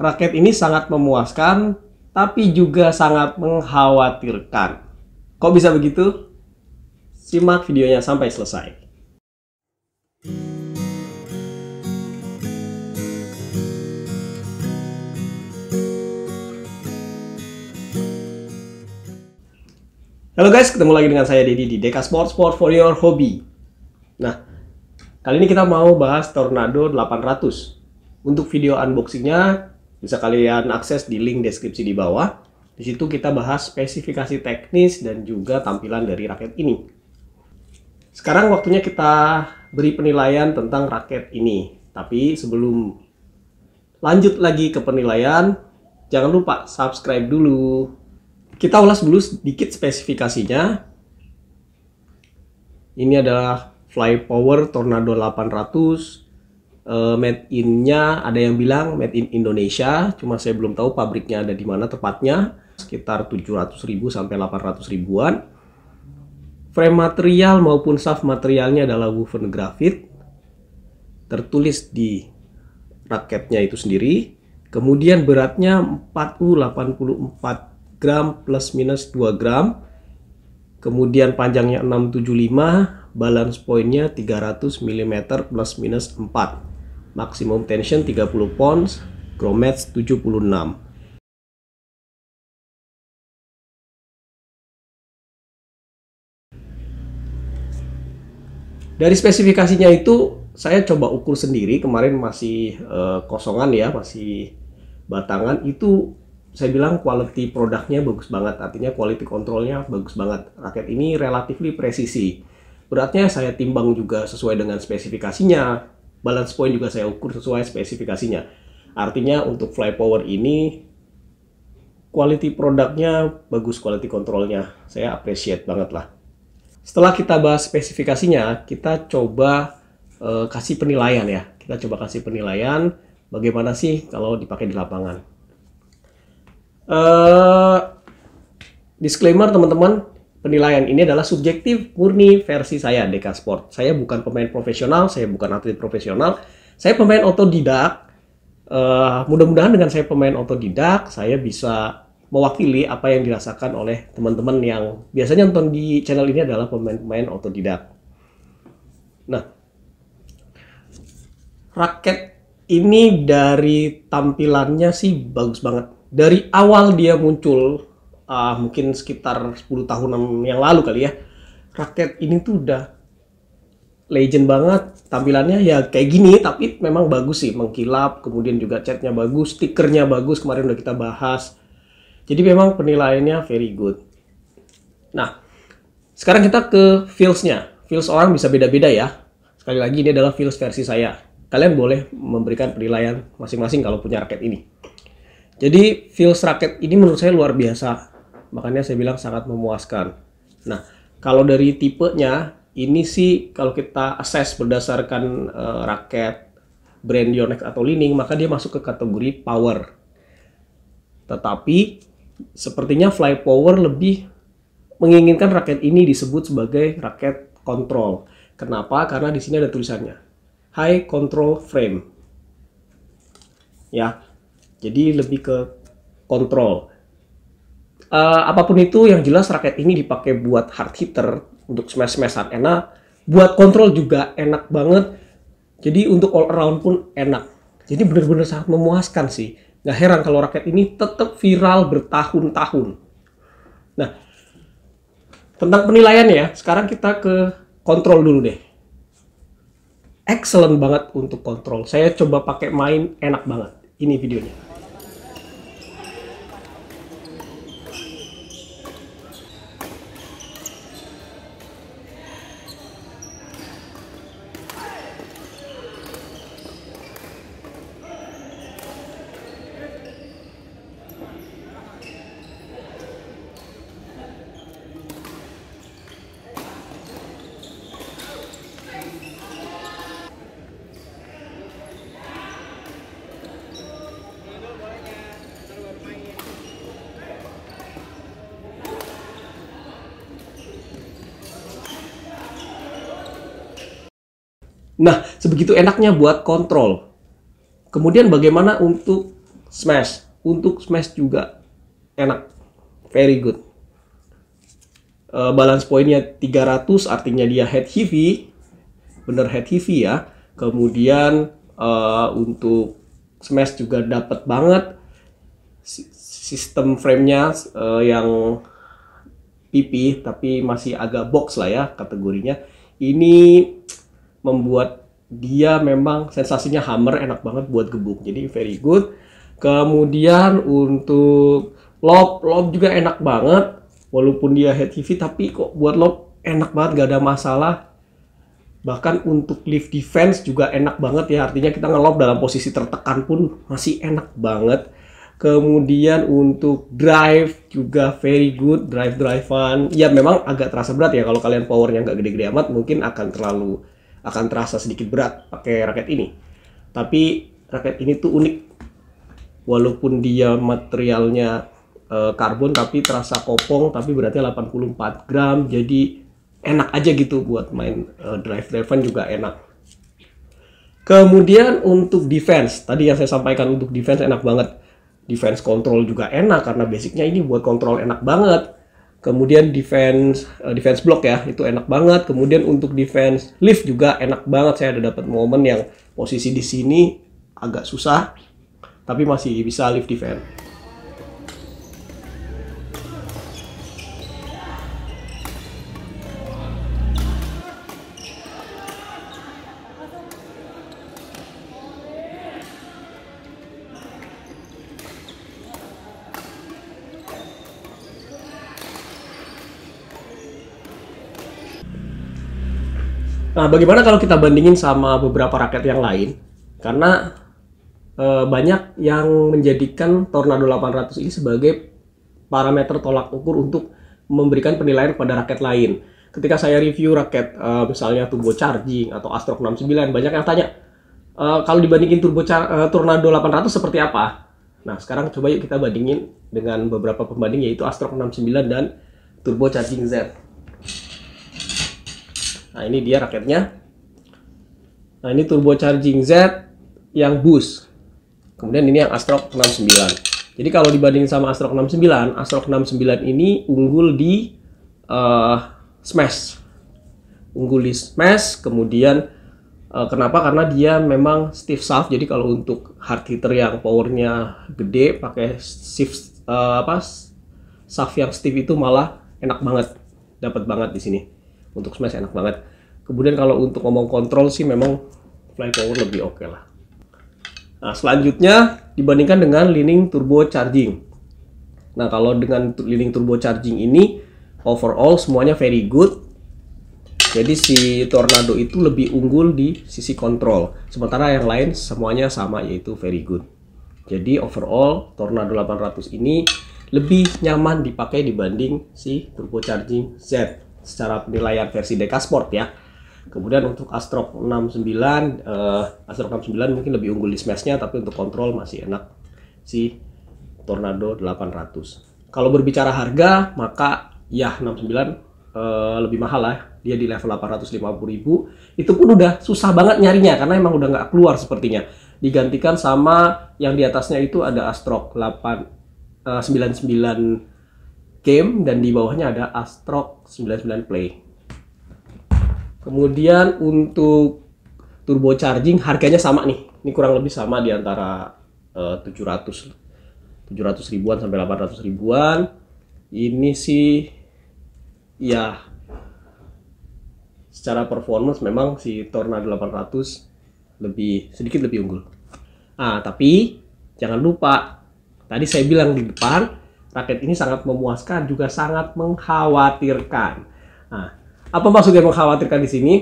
rakyat ini sangat memuaskan, tapi juga sangat mengkhawatirkan. Kok bisa begitu? Simak videonya sampai selesai. Halo guys, ketemu lagi dengan saya Dedi di Deka Sport Sport for Your Hobby. Nah, kali ini kita mau bahas Tornado 800. Untuk video unboxingnya, bisa kalian akses di link deskripsi di bawah. Di situ kita bahas spesifikasi teknis dan juga tampilan dari raket ini. Sekarang waktunya kita beri penilaian tentang raket ini. Tapi sebelum lanjut lagi ke penilaian, jangan lupa subscribe dulu. Kita ulas dulu sedikit spesifikasinya. Ini adalah Fly Power Tornado 800 uh, made in-nya ada yang bilang made in Indonesia, cuma saya belum tahu pabriknya ada di mana tepatnya, sekitar 700.000 sampai 800 ribuan. Frame material maupun shaft materialnya adalah woven graphite. tertulis di raketnya itu sendiri. Kemudian beratnya 4U84 gram plus minus 2 gram. Kemudian panjangnya 675, balance pointnya 300 mm plus minus 4 maksimum tension 30 pounds, grommets 76. Dari spesifikasinya itu saya coba ukur sendiri kemarin masih uh, kosongan ya, masih batangan itu saya bilang quality produknya bagus banget, artinya quality controlnya bagus banget. Raket ini relatif presisi. Beratnya saya timbang juga sesuai dengan spesifikasinya, balance point juga saya ukur sesuai spesifikasinya. Artinya untuk Fly Power ini quality produknya bagus quality controlnya saya appreciate banget lah setelah kita bahas spesifikasinya kita coba eh, kasih penilaian ya kita coba kasih penilaian bagaimana sih kalau dipakai di lapangan eh, disclaimer teman-teman penilaian ini adalah subjektif murni versi saya DK Sport. Saya bukan pemain profesional, saya bukan atlet profesional, saya pemain otodidak. Uh, mudah-mudahan dengan saya pemain otodidak, saya bisa mewakili apa yang dirasakan oleh teman-teman yang biasanya nonton di channel ini adalah pemain-pemain otodidak. Nah, raket ini dari tampilannya sih bagus banget. Dari awal dia muncul uh, mungkin sekitar 10 tahun yang lalu kali ya raket ini tuh udah legend banget tampilannya ya kayak gini tapi memang bagus sih mengkilap kemudian juga catnya bagus stikernya bagus kemarin udah kita bahas jadi memang penilaiannya very good nah sekarang kita ke feelsnya feels orang bisa beda-beda ya sekali lagi ini adalah feels versi saya kalian boleh memberikan penilaian masing-masing kalau punya raket ini jadi feels raket ini menurut saya luar biasa makanya saya bilang sangat memuaskan. Nah, kalau dari tipenya ini sih kalau kita assess berdasarkan uh, raket brand Yonex atau Lining maka dia masuk ke kategori power. Tetapi sepertinya fly power lebih menginginkan raket ini disebut sebagai raket kontrol. Kenapa? Karena di sini ada tulisannya high control frame. Ya. Jadi lebih ke kontrol uh, apapun itu yang jelas raket ini dipakai buat hard hitter untuk smash smashan enak buat kontrol juga enak banget jadi untuk all around pun enak jadi bener-bener sangat memuaskan sih nggak heran kalau raket ini tetap viral bertahun-tahun nah tentang penilaian ya sekarang kita ke kontrol dulu deh excellent banget untuk kontrol saya coba pakai main enak banget ini videonya Nah, sebegitu enaknya buat kontrol. Kemudian bagaimana untuk smash? Untuk smash juga enak. Very good. Uh, balance poinnya 300 artinya dia head heavy. Bener head heavy ya. Kemudian uh, untuk smash juga dapat banget. Sistem framenya uh, yang pipih tapi masih agak box lah ya kategorinya. Ini membuat dia memang sensasinya hammer enak banget buat gebuk jadi very good kemudian untuk lob lob juga enak banget walaupun dia head heavy tapi kok buat lob enak banget gak ada masalah bahkan untuk lift defense juga enak banget ya artinya kita ngelob dalam posisi tertekan pun masih enak banget kemudian untuk drive juga very good drive drive fun ya memang agak terasa berat ya kalau kalian powernya nggak gede-gede amat mungkin akan terlalu akan terasa sedikit berat pakai raket ini. Tapi raket ini tuh unik. Walaupun dia materialnya e, karbon tapi terasa kopong tapi beratnya 84 gram. Jadi enak aja gitu buat main eh, e, drive-driven juga enak. Kemudian untuk defense, tadi yang saya sampaikan untuk defense enak banget. Defense control juga enak karena basicnya ini buat kontrol enak banget kemudian defense uh, defense block ya itu enak banget kemudian untuk defense lift juga enak banget saya ada dapat momen yang posisi di sini agak susah tapi masih bisa lift defense Nah, bagaimana kalau kita bandingin sama beberapa raket yang lain? Karena e, banyak yang menjadikan Tornado 800 ini sebagai parameter tolak ukur untuk memberikan penilaian kepada raket lain. Ketika saya review raket e, eh, misalnya Turbo Charging atau Astro 69, banyak yang tanya, e, kalau dibandingin Turbo Char e, Tornado 800 seperti apa? Nah, sekarang coba yuk kita bandingin dengan beberapa pembanding yaitu Astro 69 dan Turbo Charging Z. Nah ini dia raketnya. Nah ini turbo charging Z yang boost. Kemudian ini yang Astrok 69. Jadi kalau dibanding sama Astrok 69, Astrok 69 ini unggul di uh, smash. Unggul di smash, kemudian uh, kenapa? Karena dia memang stiff shaft. Jadi kalau untuk hard hitter yang powernya gede, pakai shift uh, apa shaft yang stiff itu malah enak banget, dapat banget di sini untuk smash enak banget kemudian kalau untuk ngomong kontrol sih memang Power lebih oke okay lah nah selanjutnya dibandingkan dengan leaning turbo charging nah kalau dengan leaning turbo charging ini overall semuanya very good jadi si Tornado itu lebih unggul di sisi kontrol. Sementara yang lain semuanya sama yaitu very good. Jadi overall Tornado 800 ini lebih nyaman dipakai dibanding si Turbo Charging Z secara penilaian versi Sport ya. Kemudian untuk Astro 69, uh, Astro 69 mungkin lebih unggul di smashnya, tapi untuk kontrol masih enak si Tornado 800. Kalau berbicara harga, maka ya 69 uh, eh, lebih mahal lah. Dia di level 850 Itu pun udah susah banget nyarinya, karena emang udah nggak keluar sepertinya. Digantikan sama yang di atasnya itu ada Astro 8, uh, 99 game dan di bawahnya ada Astro 99 Play. Kemudian untuk turbo charging harganya sama nih. Ini kurang lebih sama di antara uh, 700 700 ribuan sampai 800 ribuan. Ini sih ya secara performance memang si Tornado 800 lebih sedikit lebih unggul. Ah, tapi jangan lupa tadi saya bilang di depan Rakyat ini sangat memuaskan, juga sangat mengkhawatirkan. Nah, apa maksudnya mengkhawatirkan di sini?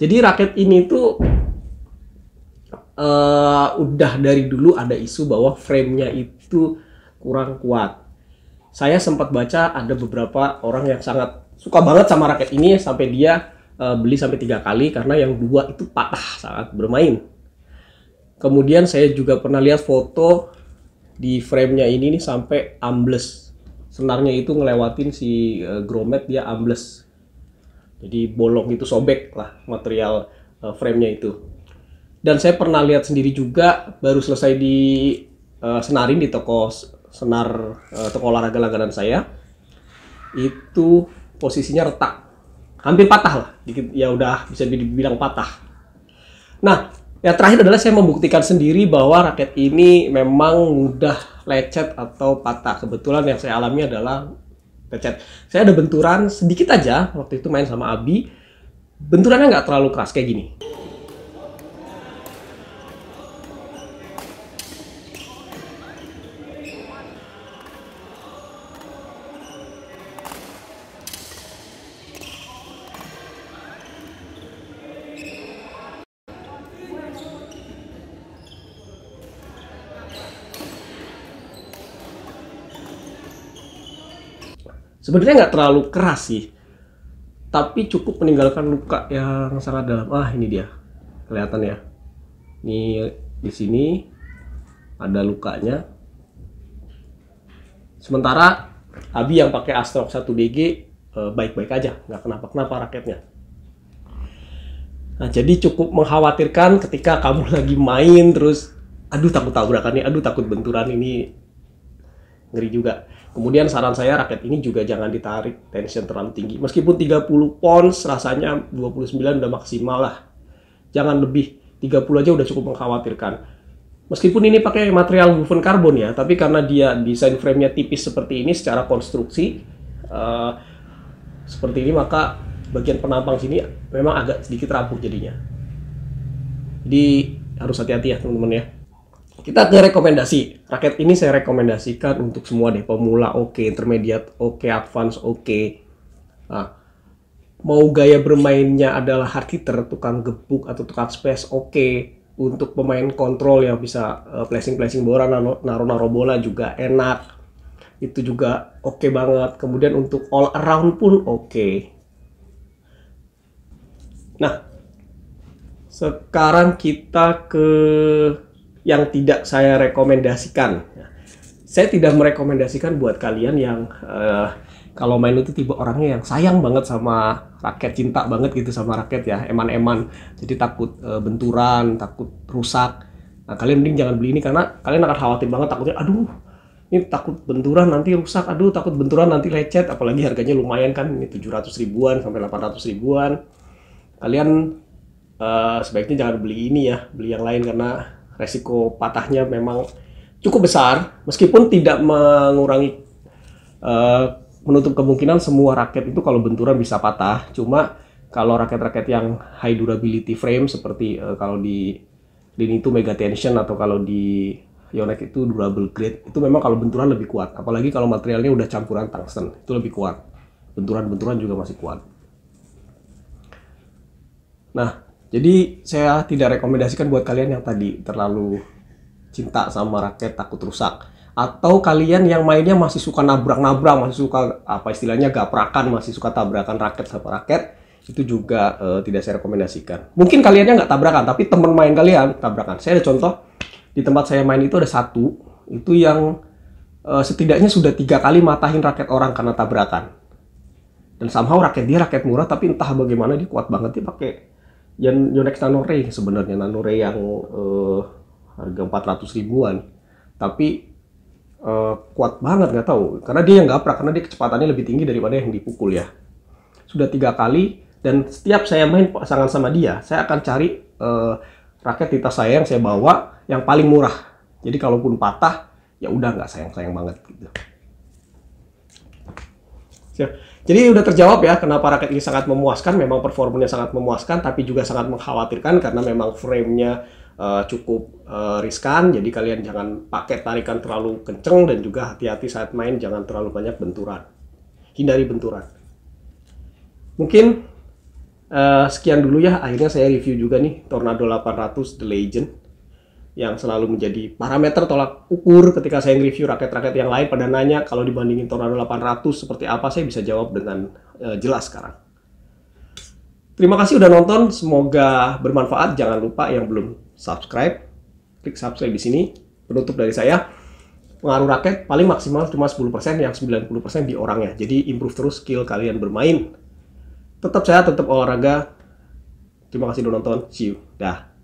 Jadi rakyat ini tuh uh, udah dari dulu ada isu bahwa framenya itu kurang kuat. Saya sempat baca ada beberapa orang yang sangat suka banget sama rakyat ini sampai dia uh, beli sampai tiga kali karena yang dua itu patah saat bermain. Kemudian saya juga pernah lihat foto di framenya ini nih sampai ambles senarnya itu ngelewatin si uh, eh, gromet dia ambles jadi bolong itu sobek lah material uh, framenya itu dan saya pernah lihat sendiri juga baru selesai di uh, senarin di toko senar uh, toko olahraga langganan saya itu posisinya retak hampir patah lah ya udah bisa dibilang patah nah Ya terakhir adalah saya membuktikan sendiri bahwa raket ini memang mudah lecet atau patah. Kebetulan yang saya alami adalah lecet. Saya ada benturan sedikit aja waktu itu main sama Abi. Benturannya nggak terlalu keras kayak gini. Sebenarnya nggak terlalu keras sih, tapi cukup meninggalkan luka yang sangat dalam. Ah ini dia, kelihatan ya. Ini di sini ada lukanya. Sementara Abi yang pakai Astrox 1DG eh, baik-baik aja, nggak kenapa-kenapa raketnya. Nah, jadi cukup mengkhawatirkan ketika kamu lagi main terus aduh takut tabrakan nih, aduh takut benturan ini ngeri juga. Kemudian saran saya raket ini juga jangan ditarik tension terlalu tinggi. Meskipun 30 pounds rasanya 29 udah maksimal lah. Jangan lebih 30 aja udah cukup mengkhawatirkan. Meskipun ini pakai material woven carbon ya, tapi karena dia desain framenya tipis seperti ini secara konstruksi uh, seperti ini maka bagian penampang sini memang agak sedikit rapuh jadinya. Jadi harus hati-hati ya teman-teman ya kita ke rekomendasi. Raket ini saya rekomendasikan untuk semua deh. Pemula oke, okay, intermediate oke, okay, advance oke. Okay. Nah, mau gaya bermainnya adalah hard hitter, tukang gebuk atau tukang space oke. Okay. Untuk pemain kontrol yang bisa uh, placing-placing bola, naruh-naruh bola juga enak. Itu juga oke okay banget. Kemudian untuk all around pun oke. Okay. Nah, sekarang kita ke yang tidak saya rekomendasikan. Saya tidak merekomendasikan buat kalian yang uh, kalau main itu tipe orangnya yang sayang banget sama raket, cinta banget gitu sama raket ya, eman-eman. Jadi takut uh, benturan, takut rusak. Nah, kalian mending jangan beli ini karena kalian akan khawatir banget takutnya aduh ini takut benturan nanti rusak, aduh takut benturan nanti lecet, apalagi harganya lumayan kan, ini 700 ribuan sampai 800 ribuan. Kalian uh, sebaiknya jangan beli ini ya, beli yang lain karena resiko patahnya memang cukup besar meskipun tidak mengurangi uh, menutup kemungkinan semua raket itu kalau benturan bisa patah cuma kalau raket-raket yang high durability frame seperti uh, kalau di lini itu mega tension atau kalau di Yonex itu durable grade itu memang kalau benturan lebih kuat apalagi kalau materialnya udah campuran tungsten itu lebih kuat benturan-benturan juga masih kuat nah jadi saya tidak rekomendasikan buat kalian yang tadi terlalu cinta sama raket takut rusak atau kalian yang mainnya masih suka nabrak-nabrak, masih suka apa istilahnya gaprakan, masih suka tabrakan raket sama raket itu juga uh, tidak saya rekomendasikan. Mungkin kaliannya nggak tabrakan, tapi teman main kalian tabrakan. Saya ada contoh di tempat saya main itu ada satu itu yang uh, setidaknya sudah tiga kali matahin raket orang karena tabrakan. Dan somehow raket dia raket murah, tapi entah bagaimana dia kuat banget dia pakai yang Yonex Ray sebenarnya Ray yang uh, harga 400 ribuan tapi uh, kuat banget nggak tahu karena dia yang gaprak karena dia kecepatannya lebih tinggi daripada yang dipukul ya sudah tiga kali dan setiap saya main pasangan sama dia saya akan cari uh, raket tita saya yang saya bawa yang paling murah jadi kalaupun patah ya udah nggak sayang sayang banget gitu Siap. Jadi udah terjawab ya kenapa raket ini sangat memuaskan, memang performanya sangat memuaskan, tapi juga sangat mengkhawatirkan karena memang framenya uh, cukup uh, riskan. Jadi kalian jangan pakai tarikan terlalu kenceng dan juga hati-hati saat main jangan terlalu banyak benturan. Hindari benturan. Mungkin uh, sekian dulu ya. Akhirnya saya review juga nih Tornado 800 The Legend yang selalu menjadi parameter tolak ukur ketika saya review raket-raket yang lain pada nanya kalau dibandingin Tornado 800 seperti apa saya bisa jawab dengan e, jelas sekarang. Terima kasih udah nonton, semoga bermanfaat. Jangan lupa yang belum subscribe, klik subscribe di sini. Penutup dari saya, pengaruh raket paling maksimal cuma 10%, yang 90% di orangnya. Jadi improve terus skill kalian bermain. Tetap saya tetap olahraga. Terima kasih udah nonton, see you. Dah.